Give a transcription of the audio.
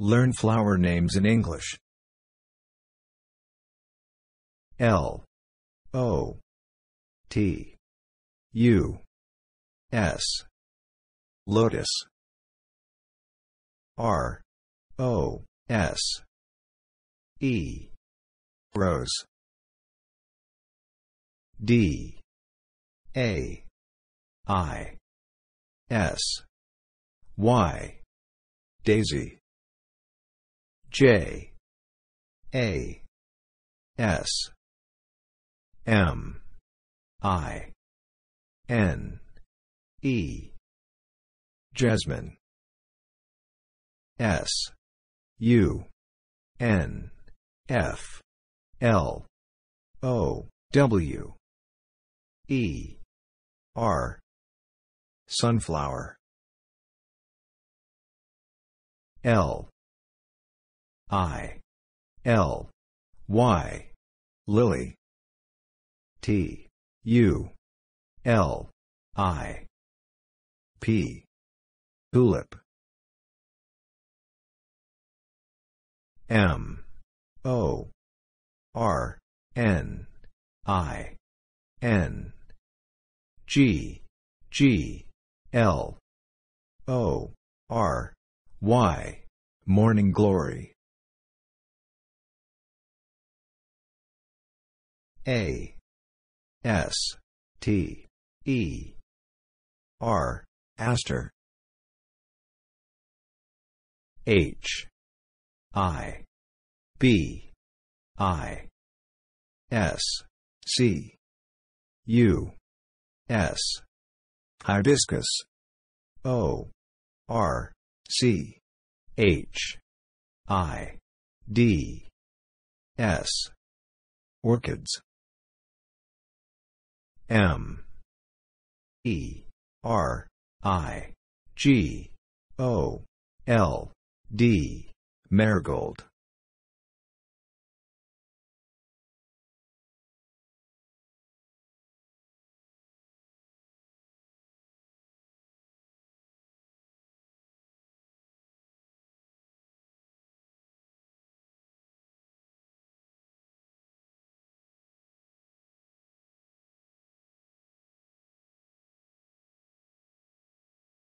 Learn flower names in English. L O T U S Lotus R O S E Rose D A I S Y Daisy J A S M I N E Jasmine S U N F L O W E R Sunflower L I L Y Lily T U L I P Tulip M O R N I N G G L O R Y Morning Glory A S T E R Aster H I B I S C U S Hibiscus O R C H I D S Orchids M E R I G O L D Marigold